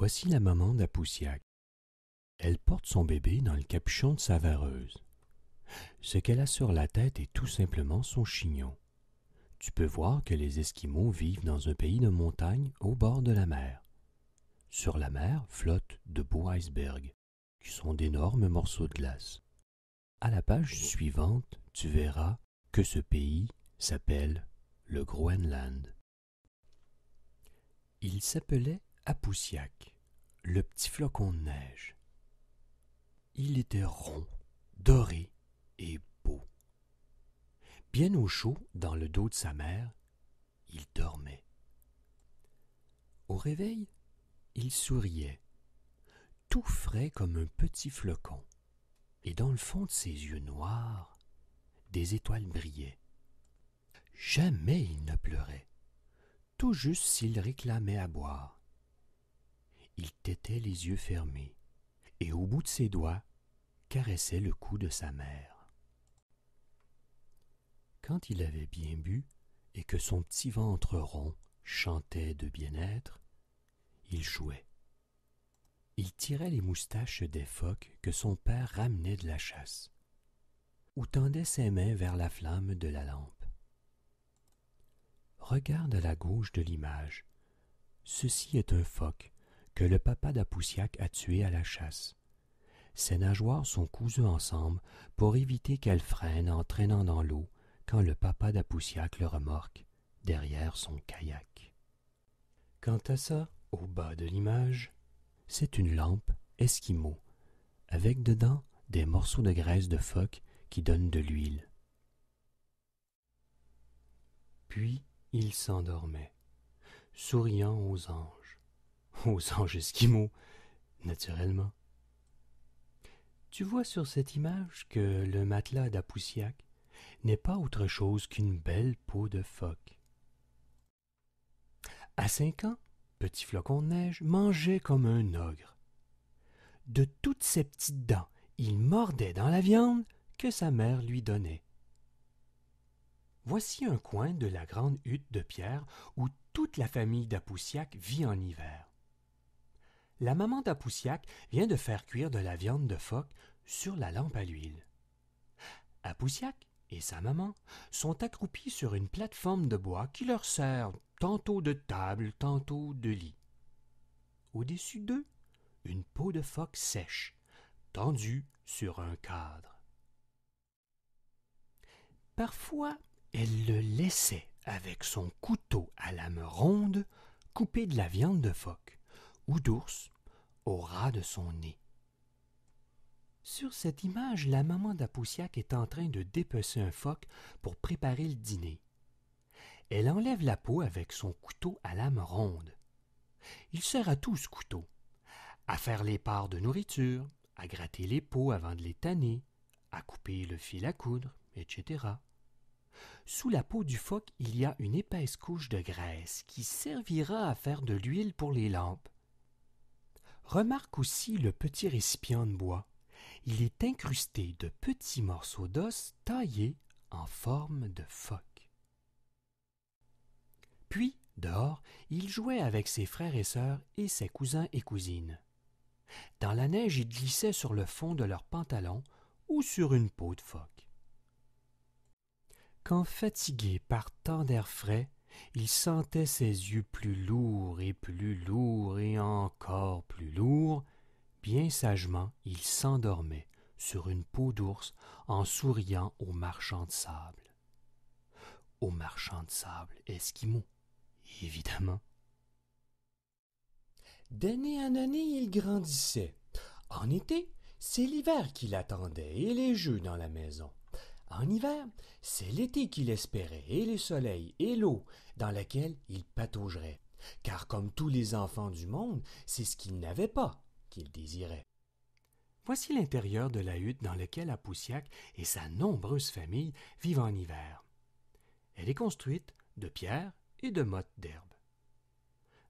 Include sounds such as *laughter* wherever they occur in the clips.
Voici la maman d'Apoussiac. Elle porte son bébé dans le capuchon de sa vareuse. Ce qu'elle a sur la tête est tout simplement son chignon. Tu peux voir que les Esquimaux vivent dans un pays de montagne au bord de la mer. Sur la mer flottent de beaux icebergs, qui sont d'énormes morceaux de glace. À la page suivante, tu verras que ce pays s'appelle le Groenland. Il s'appelait à le petit flocon de neige. Il était rond, doré et beau. Bien au chaud, dans le dos de sa mère, il dormait. Au réveil, il souriait, tout frais comme un petit flocon, et dans le fond de ses yeux noirs, des étoiles brillaient. Jamais il ne pleurait, tout juste s'il réclamait à boire il tétait les yeux fermés, et au bout de ses doigts caressait le cou de sa mère. Quand il avait bien bu, et que son petit ventre rond chantait de bien-être, il jouait. Il tirait les moustaches des phoques que son père ramenait de la chasse, ou tendait ses mains vers la flamme de la lampe. Regarde à la gauche de l'image. Ceci est un phoque que le papa d'Apoussiac a tué à la chasse. Ses nageoires sont cousues ensemble pour éviter qu'elles freinent en traînant dans l'eau quand le papa d'Apoussiac le remorque derrière son kayak. Quant à ça, au bas de l'image, c'est une lampe esquimau, avec dedans des morceaux de graisse de phoque qui donnent de l'huile. Puis il s'endormait, souriant aux anges. *laughs* aux anges esquimaux, naturellement. Tu vois sur cette image que le matelas d'Apoussiac n'est pas autre chose qu'une belle peau de phoque. À cinq ans, Petit Flocon de Neige mangeait comme un ogre. De toutes ses petites dents, il mordait dans la viande que sa mère lui donnait. Voici un coin de la grande hutte de pierre où toute la famille d'Apoussiac vit en hiver la maman d'Apoussiac vient de faire cuire de la viande de phoque sur la lampe à l'huile. Apoussiac et sa maman sont accroupis sur une plateforme de bois qui leur sert tantôt de table, tantôt de lit. Au-dessus d'eux, une peau de phoque sèche, tendue sur un cadre. Parfois, elle le laissait avec son couteau à lame ronde couper de la viande de phoque ou d'ours au ras de son nez. Sur cette image, la maman d'Apoussiac est en train de dépecer un phoque pour préparer le dîner. Elle enlève la peau avec son couteau à lame ronde. Il sert à tout ce couteau à faire les parts de nourriture, à gratter les peaux avant de les tanner, à couper le fil à coudre, etc. Sous la peau du phoque, il y a une épaisse couche de graisse qui servira à faire de l'huile pour les lampes. Remarque aussi le petit récipient de bois. Il est incrusté de petits morceaux d'os taillés en forme de phoque. Puis, dehors, il jouait avec ses frères et sœurs et ses cousins et cousines. Dans la neige, il glissait sur le fond de leurs pantalons ou sur une peau de phoque. Quand fatigué par tant d'air frais, il sentait ses yeux plus lourds et plus lourds et encore plus lourds, bien sagement il s'endormait sur une peau d'ours en souriant au marchand de sable. Au marchand de sable esquimau, évidemment. D'année en année, il grandissait. En été, c'est l'hiver qui l'attendait et les jeux dans la maison. En hiver, c'est l'été qu'il espérait, et les soleils, et l'eau, dans laquelle il pataugerait, car comme tous les enfants du monde, c'est ce qu'il n'avait pas qu'il désirait. Voici l'intérieur de la hutte dans laquelle Apoussiac et sa nombreuse famille vivent en hiver. Elle est construite de pierres et de mottes d'herbe.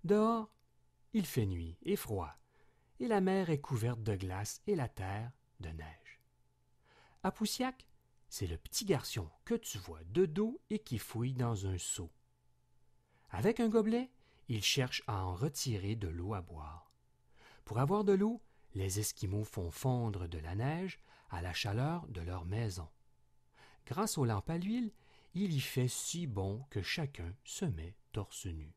Dehors, il fait nuit et froid, et la mer est couverte de glace et la terre de neige. Apoussiac c'est le petit garçon que tu vois de dos et qui fouille dans un seau. Avec un gobelet, il cherche à en retirer de l'eau à boire. Pour avoir de l'eau, les Esquimaux font fondre de la neige à la chaleur de leur maison. Grâce aux lampes à l'huile, il y fait si bon que chacun se met torse nu.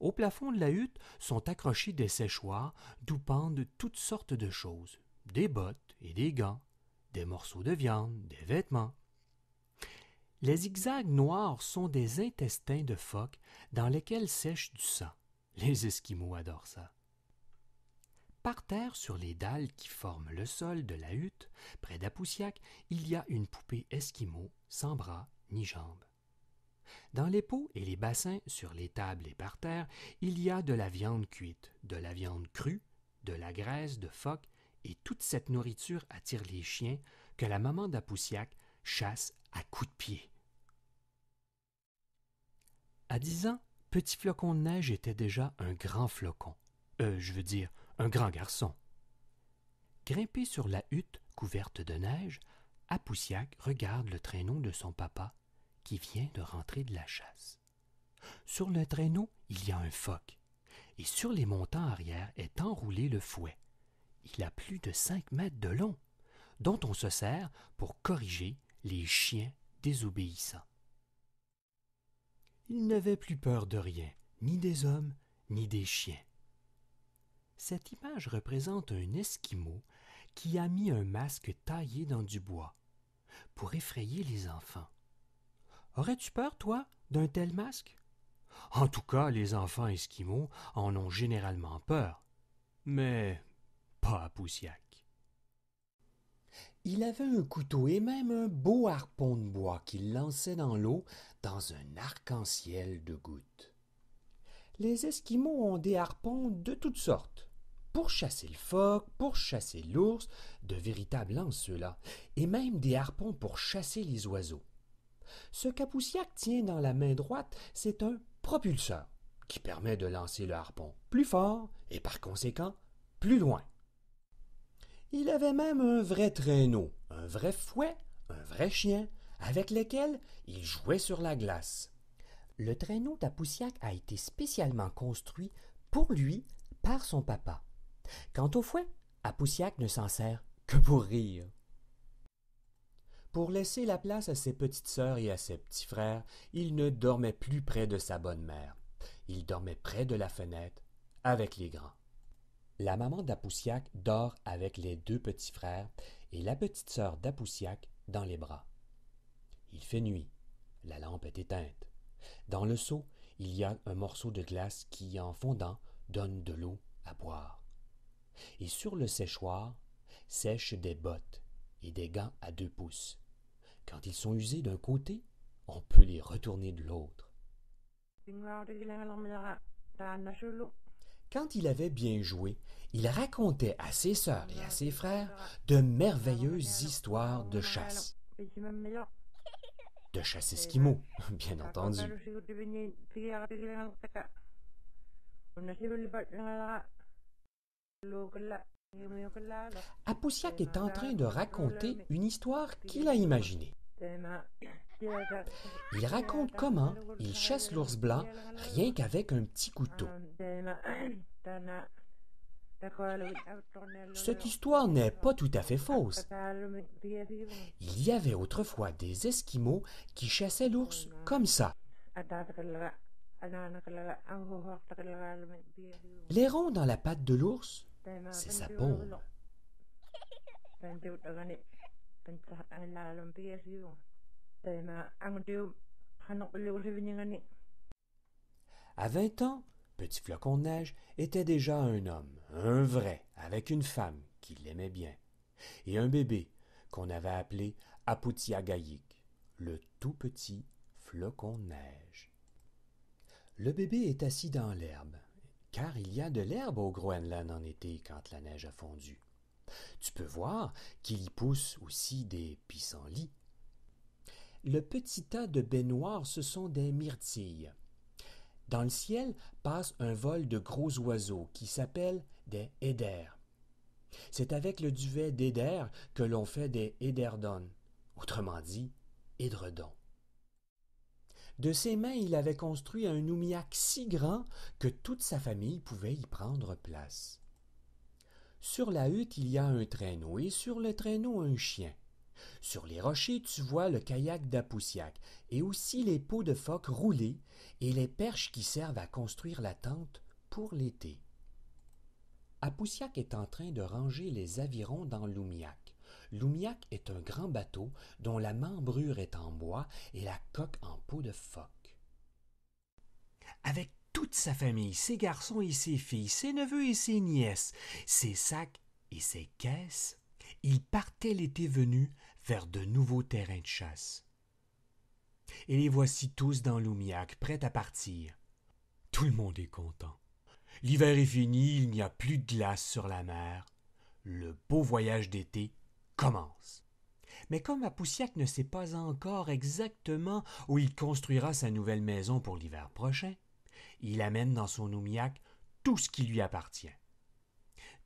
Au plafond de la hutte sont accrochés des séchoirs d'où pendent toutes sortes de choses, des bottes et des gants, des morceaux de viande, des vêtements. Les zigzags noirs sont des intestins de phoques dans lesquels sèche du sang. Les Esquimaux adorent ça. Par terre, sur les dalles qui forment le sol de la hutte, près d'Apoussiac, il y a une poupée Esquimau, sans bras ni jambes. Dans les pots et les bassins, sur les tables et par terre, il y a de la viande cuite, de la viande crue, de la graisse de phoque et toute cette nourriture attire les chiens que la maman d'Apoussiac chasse à coups de pied. À dix ans, Petit Flocon de Neige était déjà un grand flocon, euh, je veux dire, un grand garçon. Grimpé sur la hutte couverte de neige, Apoussiac regarde le traîneau de son papa qui vient de rentrer de la chasse. Sur le traîneau, il y a un phoque, et sur les montants arrière est enroulé le fouet, il a plus de 5 mètres de long, dont on se sert pour corriger les chiens désobéissants. Il n'avait plus peur de rien, ni des hommes, ni des chiens. Cette image représente un Esquimau qui a mis un masque taillé dans du bois pour effrayer les enfants. Aurais-tu peur, toi, d'un tel masque En tout cas, les enfants esquimaux en ont généralement peur. Mais pas Il avait un couteau et même un beau harpon de bois qu'il lançait dans l'eau dans un arc-en-ciel de gouttes. Les Esquimaux ont des harpons de toutes sortes, pour chasser le phoque, pour chasser l'ours, de véritables lances là et même des harpons pour chasser les oiseaux. Ce qu'Apoussiac tient dans la main droite, c'est un propulseur qui permet de lancer le harpon plus fort et par conséquent plus loin. Il avait même un vrai traîneau, un vrai fouet, un vrai chien, avec lesquels il jouait sur la glace. Le traîneau d'Apoussiac a été spécialement construit pour lui par son papa. Quant au fouet, Apoussiac ne s'en sert que pour rire. Pour laisser la place à ses petites sœurs et à ses petits frères, il ne dormait plus près de sa bonne mère. Il dormait près de la fenêtre avec les grands. La maman d'Apoussiac dort avec les deux petits frères et la petite sœur d'Apoussiac dans les bras. Il fait nuit. La lampe est éteinte. Dans le seau, il y a un morceau de glace qui, en fondant, donne de l'eau à boire. Et sur le séchoir, sèchent des bottes et des gants à deux pouces. Quand ils sont usés d'un côté, on peut les retourner de l'autre. Quand il avait bien joué, il racontait à ses sœurs et à ses frères de merveilleuses histoires de chasse. De chasse esquimaux, *laughs* bien entendu. Apoussiak est en train de raconter une histoire qu'il a imaginée. Il raconte comment il chasse l'ours blanc rien qu'avec un petit couteau. Cette histoire n'est pas tout à fait fausse. Il y avait autrefois des Esquimaux qui chassaient l'ours comme ça. Les ronds dans la patte de l'ours, c'est sa peau. *laughs* Uh, à 20 ans, Petit Flocon de Neige était déjà un homme, un vrai, avec une femme qui l'aimait bien, et un bébé qu'on avait appelé Apoutiagaïk, le tout petit Flocon de Neige. Le bébé est assis dans l'herbe, car il y a de l'herbe au Groenland en été quand la neige a fondu. Tu peux voir qu'il y pousse aussi des pissenlits le petit tas de baignoires, ce sont des myrtilles. Dans le ciel passe un vol de gros oiseaux qui s'appellent des éders. C'est avec le duvet d'éder que l'on fait des éderdon, autrement dit, Edredon. De ses mains, il avait construit un oumiac si grand que toute sa famille pouvait y prendre place. Sur la hutte, il y a un traîneau et sur le traîneau, un chien. Sur les rochers, tu vois le kayak d'Apoussiac et aussi les peaux de phoque roulées et les perches qui servent à construire la tente pour l'été. Apoussiac est en train de ranger les avirons dans l'Oumiac. L'Oumiac est un grand bateau dont la membrure est en bois et la coque en peau de phoque. Avec toute sa famille, ses garçons et ses filles, ses neveux et ses nièces, ses sacs et ses caisses, il partait l'été venu vers de nouveaux terrains de chasse. Et les voici tous dans l'Oumiac, prêts à partir. Tout le monde est content. L'hiver est fini, il n'y a plus de glace sur la mer. Le beau voyage d'été commence. Mais comme Apoussiac ne sait pas encore exactement où il construira sa nouvelle maison pour l'hiver prochain, il amène dans son oumiac tout ce qui lui appartient.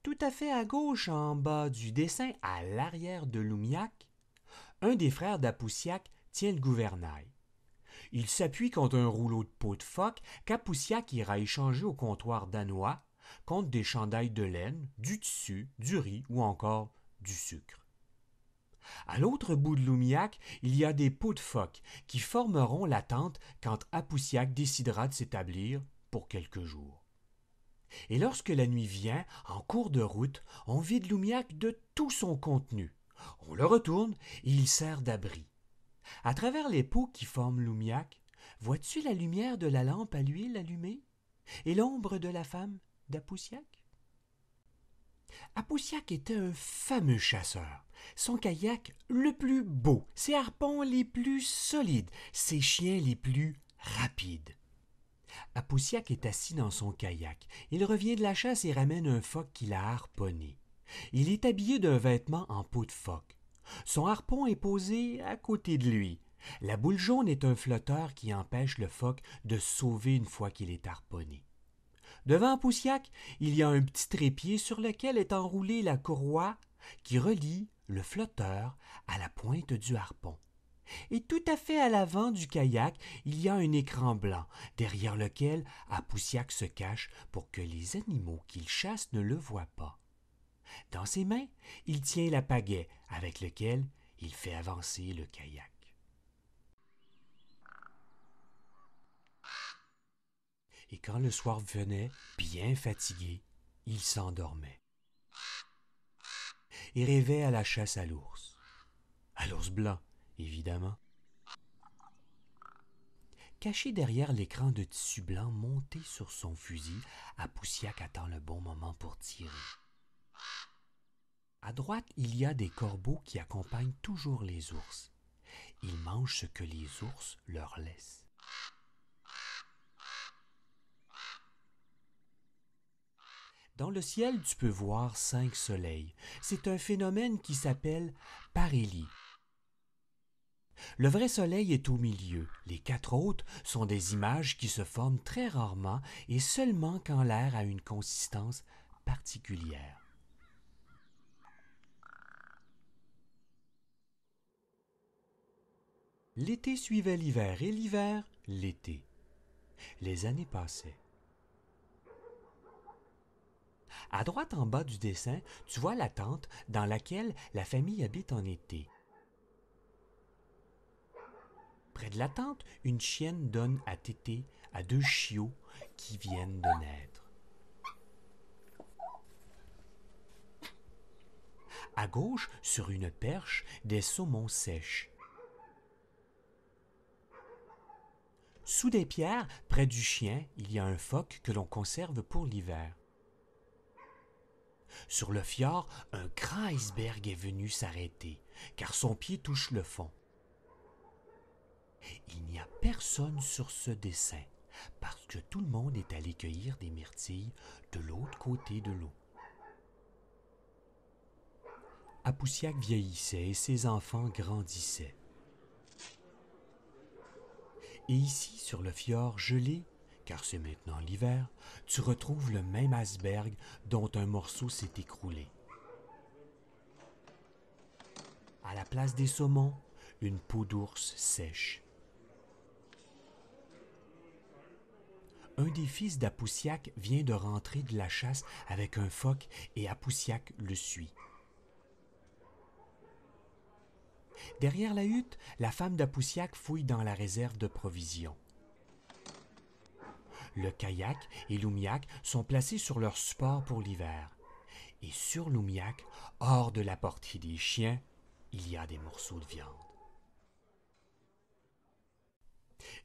Tout à fait à gauche, en bas du dessin, à l'arrière de l'oumiac, un des frères d'Apoussiac tient le gouvernail. Il s'appuie contre un rouleau de peau de phoque qu'Apoussiac ira échanger au comptoir danois contre des chandails de laine, du tissu, du riz ou encore du sucre. À l'autre bout de l'Oumiac, il y a des peaux de phoque qui formeront la tente quand Apoussiac décidera de s'établir pour quelques jours. Et lorsque la nuit vient, en cours de route, on vide l'Oumiac de tout son contenu on le retourne et il sert d'abri. À travers les pots qui forment l'oumiac, vois-tu la lumière de la lampe à l'huile allumée et l'ombre de la femme d'Apoussiac? Apoussiac était un fameux chasseur. Son kayak le plus beau, ses harpons les plus solides, ses chiens les plus rapides. Apoussiac est assis dans son kayak. Il revient de la chasse et ramène un phoque qu'il a harponné. Il est habillé d'un vêtement en peau de phoque. Son harpon est posé à côté de lui. La boule jaune est un flotteur qui empêche le phoque de sauver une fois qu'il est harponné. Devant Poussiac, il y a un petit trépied sur lequel est enroulée la courroie qui relie le flotteur à la pointe du harpon. Et tout à fait à l'avant du kayak, il y a un écran blanc, derrière lequel Apoussiac se cache pour que les animaux qu'il chasse ne le voient pas. Dans ses mains, il tient la pagaie avec laquelle il fait avancer le kayak. Et quand le soir venait, bien fatigué, il s'endormait et rêvait à la chasse à l'ours. À l'ours blanc, évidemment. Caché derrière l'écran de tissu blanc monté sur son fusil, Apoussiak attend le bon moment pour tirer. À droite, il y a des corbeaux qui accompagnent toujours les ours. Ils mangent ce que les ours leur laissent. Dans le ciel, tu peux voir cinq soleils. C'est un phénomène qui s'appelle parélie. Le vrai soleil est au milieu. Les quatre autres sont des images qui se forment très rarement et seulement quand l'air a une consistance particulière. L'été suivait l'hiver et l'hiver l'été. Les années passaient. À droite en bas du dessin, tu vois la tente dans laquelle la famille habite en été. Près de la tente, une chienne donne à tété à deux chiots qui viennent de naître. À gauche, sur une perche, des saumons sèches. Sous des pierres, près du chien, il y a un phoque que l'on conserve pour l'hiver. Sur le fjord, un grand iceberg est venu s'arrêter, car son pied touche le fond. Il n'y a personne sur ce dessin, parce que tout le monde est allé cueillir des myrtilles de l'autre côté de l'eau. Apoussiac vieillissait et ses enfants grandissaient. Et ici, sur le fjord gelé, car c'est maintenant l'hiver, tu retrouves le même iceberg dont un morceau s'est écroulé. À la place des saumons, une peau d'ours sèche. Un des fils d'Apoussiac vient de rentrer de la chasse avec un phoque et Apoussiac le suit. Derrière la hutte, la femme d'Apoussiac fouille dans la réserve de provisions. Le kayak et l'oumiac sont placés sur leur support pour l'hiver. Et sur l'oumiac, hors de la portée des chiens, il y a des morceaux de viande.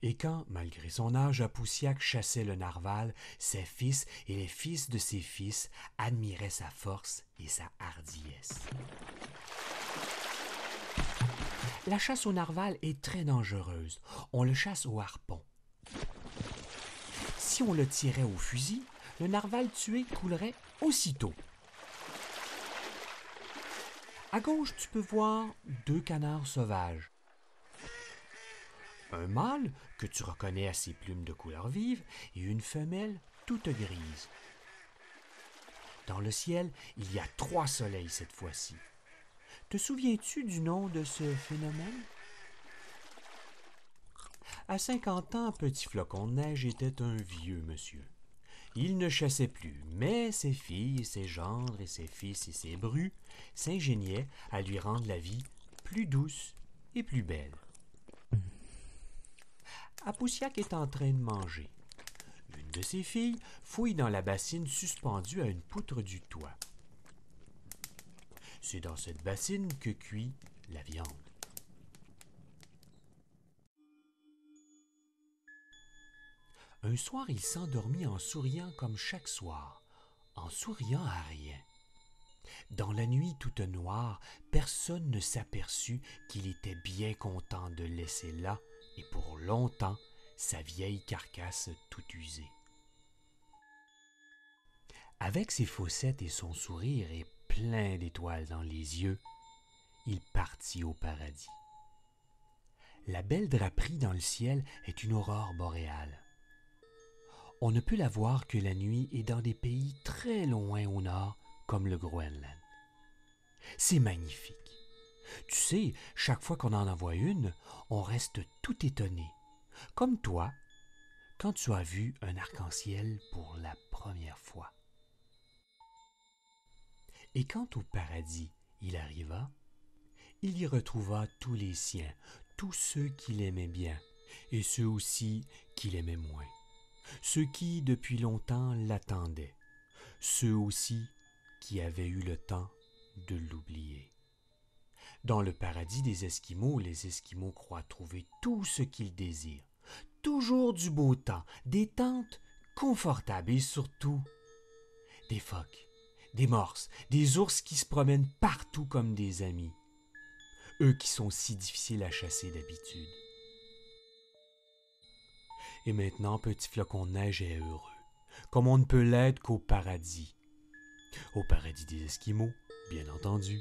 Et quand, malgré son âge, Apoussiac chassait le narval, ses fils et les fils de ses fils admiraient sa force et sa hardiesse. La chasse au narval est très dangereuse. On le chasse au harpon. Si on le tirait au fusil, le narval tué coulerait aussitôt. À gauche, tu peux voir deux canards sauvages. Un mâle, que tu reconnais à ses plumes de couleur vive, et une femelle toute grise. Dans le ciel, il y a trois soleils cette fois-ci. Te souviens-tu du nom de ce phénomène? À cinquante ans, Petit Flocon de Neige était un vieux monsieur. Il ne chassait plus, mais ses filles, ses gendres et ses fils et ses brus s'ingéniaient à lui rendre la vie plus douce et plus belle. Apoussiak est en train de manger. Une de ses filles fouille dans la bassine suspendue à une poutre du toit. C'est dans cette bassine que cuit la viande. Un soir, il s'endormit en souriant comme chaque soir, en souriant à rien. Dans la nuit toute noire, personne ne s'aperçut qu'il était bien content de laisser là, et pour longtemps, sa vieille carcasse tout usée. Avec ses fossettes et son sourire et plein d'étoiles dans les yeux, il partit au paradis. La belle draperie dans le ciel est une aurore boréale. On ne peut la voir que la nuit et dans des pays très loin au nord, comme le Groenland. C'est magnifique. Tu sais, chaque fois qu'on en envoie une, on reste tout étonné, comme toi, quand tu as vu un arc-en-ciel pour la première fois. Et quand au paradis, il arriva, il y retrouva tous les siens, tous ceux qu'il aimait bien, et ceux aussi qu'il aimait moins, ceux qui depuis longtemps l'attendaient, ceux aussi qui avaient eu le temps de l'oublier. Dans le paradis des Esquimaux, les Esquimaux croient trouver tout ce qu'ils désirent, toujours du beau temps, des tentes confortables et surtout des phoques des morses, des ours qui se promènent partout comme des amis, eux qui sont si difficiles à chasser d'habitude. Et maintenant, petit flocon de neige est heureux, comme on ne peut l'être qu'au paradis. Au paradis des Esquimaux, bien entendu.